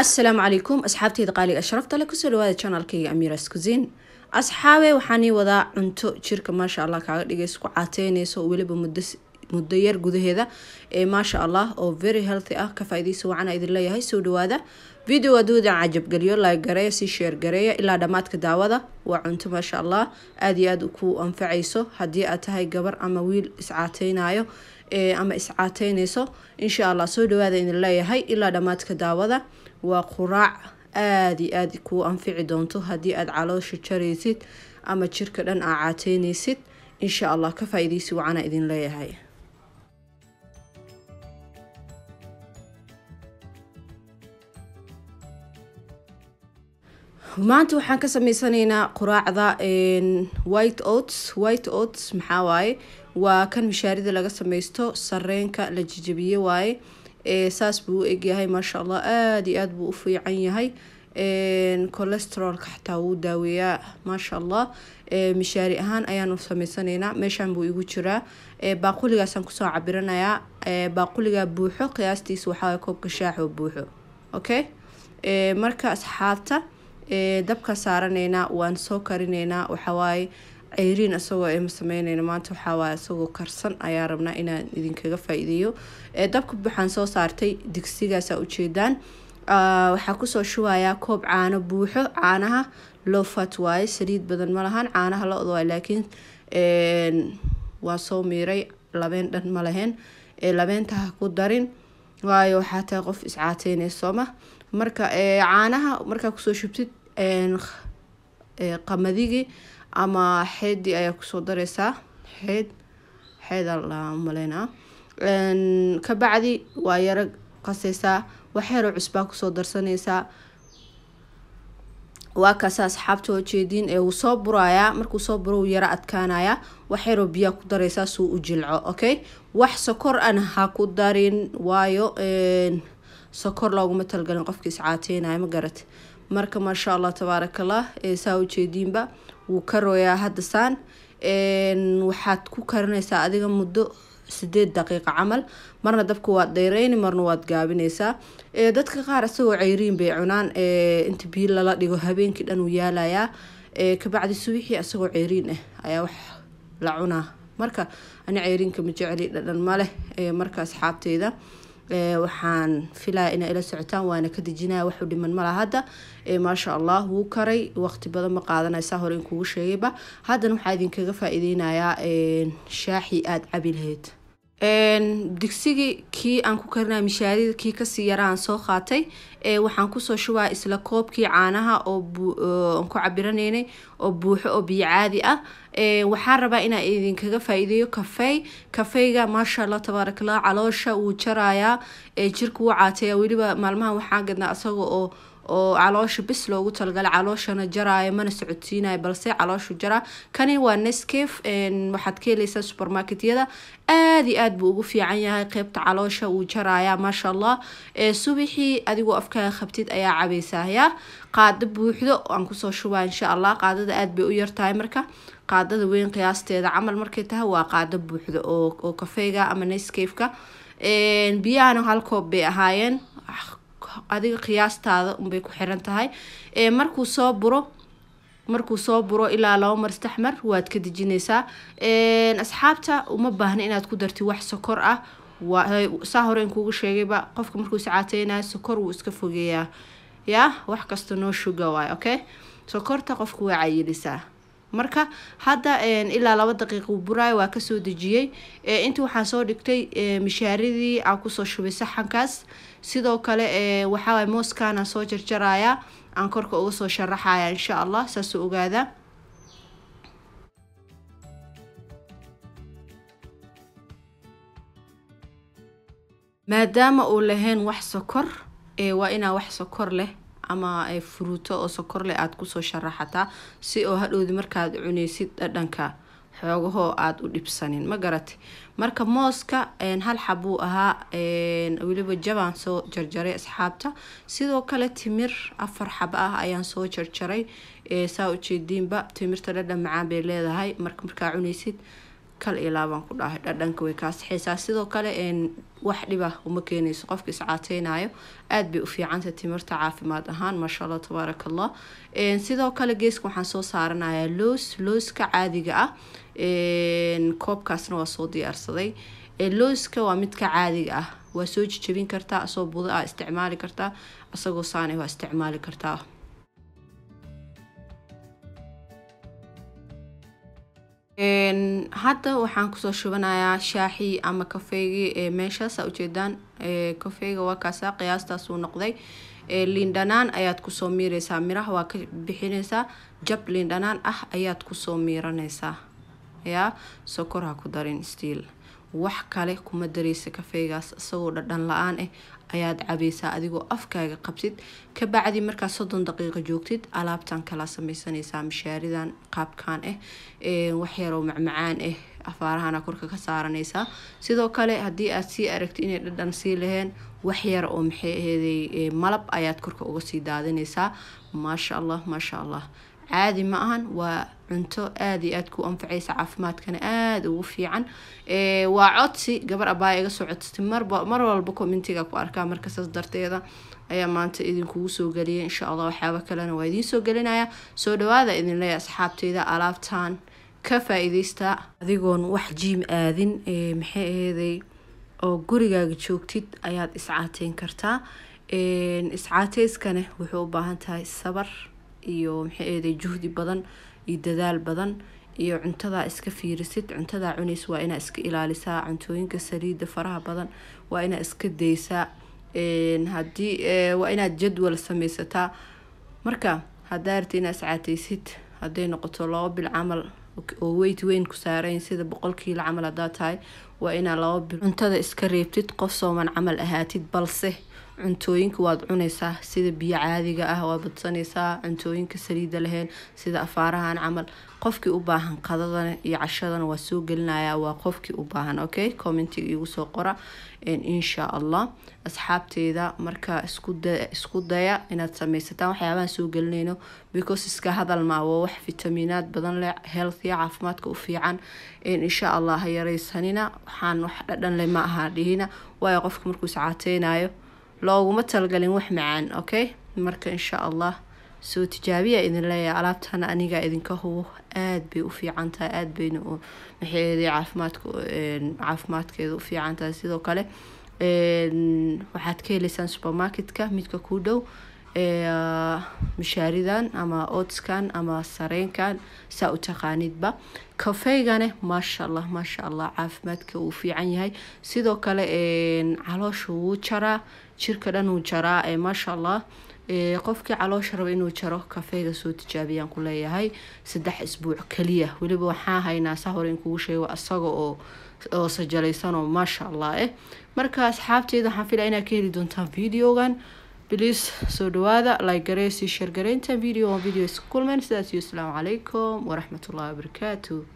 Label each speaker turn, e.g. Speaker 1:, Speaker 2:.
Speaker 1: asalaamu calaykum asxaabteyda qaaliga sharafta le kusoo dhawaada janalkayga amiira iskusiin asxaabe waxaanii wadaa cunto jirka maasha allah kaaga dhigay isku caateyneyso weliba muddo muddo yar gudaheeda ee maasha allah oo very healthy ah ka faa wacana idin leeyahay soo dhawaada videoga duuda cajabgeliyo like gareeya si sheer gareeya ilaa dhammaadka daawada waa cunto maasha allah aada iyo aada ku anfacayso haddii aad tahay gabar ama wiil iscaateynayo ama iscaateyneyso insha allah soo dhawaada idin leeyahay ilaa dhammaadka daawada waa quraac aada iyo aada kuu anfici doonto haddii aad caloosha jaraysid ama jirka dhan aa caateynaysid insha allah ka faa-iidaysi wacanaa idin leeyahay maanta waxaan ka sameysanaynaa quraacda white oats white oats maxaa waaye waa kan mishaarida laga sameysto sareenka la jijabiye waaye saas buu u egyahay maasha allah aada iyo aada buu u fiican yahay colesterolka xataa wuu daaweeyaa maasha allah mishaari ahaan ayaanu sameysanaynaa meeshaan buu igu jiraa baaquligaasaan kusoo cabiranayaa baaquligaa buuxo qiyaastiisa waxaa koobka shaaxoo buuxo okay marka asxaabta dabka saaranaynaa waan soo karinaynaa waxawaaye ceyriin isagoo ayma sameyneyna maanta waxaawaa isagoo karsan ayaa rabnaa inaan idinkaga faa-iideeyo dabka waxaan soo saartay digsigaasa ujeedaan waxaa kusoo shubayaa koob caano buuxo caanaha lowfat waaye saliid badan ma lahan caanaha lo-da waay laakiin waa soo miiray labeen dhan malaheen lahayn labeenta ku darin waayo waxaa tahay qof iscaateynaysooma marka caanaha markaa kusoo shubtid qamadigi ama xeedii ayaa kusoo dareysaa xeed xeedaa la maleynaa kabacdi waa yaro qaseysaa wax cusbaa kusoo darsaneysaa waa kaasa asxaabta oo jeediin ee uu soo burayaa markuu soo buro uu yaro adkaanaya wax biyaa ku dareysaa suu u jilco okay wax sokor an ha ku darin waayo sokor looguma talgalin qofkii iscaateynaya ma garate marka maasha allah tabaarakallah ee saa ujeediinba wuu karoyaa hadda saan waxaad ku karinaysaa adiga muddo sideed daqiiqa camal marna dabka waad dheereyni marna waad gaabinaysaa dadka qaar isagoo ceyriin bay cunaan inta biyo lala dhigo habeenkii dhan uu yaalayaa kabacdi subixii isagoo ceyriin ah eh, ayaa wax la cunaa marka ani ceyriinka ma jeceli dhadhan maleh leh marka asxaabteyda Eh, waxaan filaya inaa ila socotaan waana ka dejinaya waxuu dhiman malaa hadda eh, maasha allah wuu karay waqti badan ma qaadanaysaa hore in kugu sheegayba haddana waxaa idinkaga faa-iideynayaa eh, shaaxii aada cabi lahayd digsigii kii aan ku karinay mishaarida kii kasii yaraan soo qaatay waxaan kusoo shubaa isla koobkii caanaha oo ku cabiraneynay oo buuxo oo biyo caadi ah waxaan rabaa inaan idinkaga faaiideeyo kafey kafeyga maasha allah tabaarakallah caloosha wuu jarayaa jirka wuu caateeyaa weliba maalmaha waxaan gadnaa isaga oo oo caloosha bis loogu talagala calooshana jaraayo mana socodsiinayo balse calooshu jaraa kani waa nescaf waxaad ka helaysaa supermarketyada aada iyo aada buu ugu fiican yahay qeybta caloosha wuu jaraayaa maasha allah subixii adigoo afkaaga qabtid ayaa cabaysaaya qaado buuxdo aan kusoo shubaa insha allah qaadada aada bay u yartahay marka qaadada weyn qiyaasteeda camal markay tahay waa qaado buuxdo oo kafeyga ama nescafeka biyahan halkoob bay ahaayeen ah, adiga qiyaastaada unbay ku xiran tahay markuu soo buro markuu soo buro ilaa labo mar saddex mar waad ka dejinaysaa asxaabta uma baahna inaad ku darti wax sokor ah saa hore in kuugu sheegayba qofka markuu sicaateynaya sokor wuu iska fogeeyaa ya wax kasta noo shuga waay okay sokorta qofka waa cayilisaa marka hadda ilaa laba daqiiqo buraayo waa kasoo dejiyey intii waxaan soo dhigtay mishaaridii aa kusoo shubay saxankaas sidoo kale waxaaway mooskaan aan soo jarjaraayaa aan korka uga soo sharaxaya insha allah saasuu ogaada maadaama uu lahayn wax sokor waa inaa wax sokor leh ama furuuto oo sokorle aada kusoo sharaxataa si oo hadhowdi markaad cuneysid dhadhanka xoogahoo aada u dhibsanin ma garata marka mooska hal xab ahaa weliba jabaan soo jarjaray asxaabta sidoo kale timir afar xab ah ayaan soo jarjaray saa ujeediinba timirta dhadhan macaan bay leedahay markaa cuneysid kal iyo laaban ku dhahay dhadhanka way kaa saxeysaa sidoo kale wax dhibah uma keenayso qofka iscaateynayo aada bay u fiicanta timirta caafimaad ahaan maasha allah tabaarak allah sidoo kale geeska waxaan soo saaranayaa loos looska caadiga ah koobkaasna waa soo diyaarsaday looska waa midka caadiga ah waa soo jijabin kartaa asoo buda a isticmaali kartaa asagoo saana waa isticmaali kartaa hadda waxaan kusoo shubanayaa shaaxii ama kafeygii eh, meeshaas ujeedaan eh, kafeyga waa kaasa qiyaastaasuu noqday eh, liindhanaan ayaad kusoo miireysaa miraha waa ka bixinaysaa jab liindhanaan ah ayaad kusoo miiraneysaa yaa ha ku darin stiil wax kale kuma dareysa kafeygaas isagoo dhadhan la-aan ah ayaad cabaysaa adigoo afkaaga qabsid kabacdi markaa soddon daqiiqo joogtid alaabtan kala sameysanaysaa mishaaridan qaabkan ah eh, waxyaroo macmacaan ah afaarahana korka ka saaranaysaa sidoo kale haddii aad sii aragti inay dhadhan sii laheen waxyar oo maxay malab ayaad korka uga sii daadinaysaa maasha allah maasha allah caadi ma ahan waa cunto aada iyo aada ku anfaceysa caafimaadkana aada ugu fiican waa codsi gabar abaaya iga soo codsatay mar walba commentiga ku arkaa marka saas darteeda ayaa maanta idinkugu soo geliyay insha allah waxyaaba kalena waa idiin soo gelinaya soo dhawaada idin leeya asxaabteyda alaabtan ka faa adigoon wax jiim aadin maxay aheeday oo gurigaaga joogtid ayaad iscaateyn kartaa iscaateyskana wuxuu u baahan tahay sabar iyo maxay juhdi badan iyo dadaal badan iyo cuntadaa iska fiirisid cuntadaa cunays waa inaa iska ilaalisaa cuntooyinka saliida faraha badan waa inaa iska daysaa hadii waa inaad jadwal samaysataa marka hadaa arti inaa iscaataysid haday noqoto labo bil camal oo weyt weyn ku saarayn sida boqol kiilo camal hadaa tahay waa inaa labo bil cuntada iska reebtid qof sooman camal ahaatid balse cuntooyinka waad cuneysaa sida biyo caadiga ah waa badsanaysaa cuntooyinka saliida laheyn sida afaarahan camal qofkii u baahan qadadana iyo cashadana waa soo gelinayaa waa qofkii u baahan okay commentiga iigu soo qora insha allah asxaabteyda marka isku daya inaad sameysataan waxyaabahan soo gelinayno because iska hadal maa waa wax fitaminaad badan leh healthiya caafimaadka u fiican insha allah ha yareysanina waxaan wax dhadhan leh ma ahaa dhihina waayo qofka markuu iscaateynayo looguma talagalin wax macaan okay marka insha allah soo tijaabiya idin leeyahay alaabtana anigaa idinka hubo aada bay u fiican tahay aada bayna maxayd caafimaadka caafimaadkeeda u fiican tahay sidoo kale waxaad ka helaysaan supermarketka midka kuu dhow mishaaridan ama odskan ama sareenkan saa u taqaanidba kafeygane maasha allah maasha allah caafimaadka wuu fiican yahay sidoo kale caloosha wuu jaraa jirka dhan wuu jaraa maasha allah qofkii caloosha raba inuu jaro kafeega soo tijaabiyaan ku leeyahay saddex isbuuc keliya weliba waxaa haynaa saa inkugu sheego asaga oo oo sajalaysanoo maasha allah eh marka asxaabteeda waxaan filaa inaad ka heli doontaan videogan bliis soo dhawaada likereysi sheergareynta video oo video isku kulmeen sidaas iyo asalaamu calaykum waraxmatullahi wabarakaatu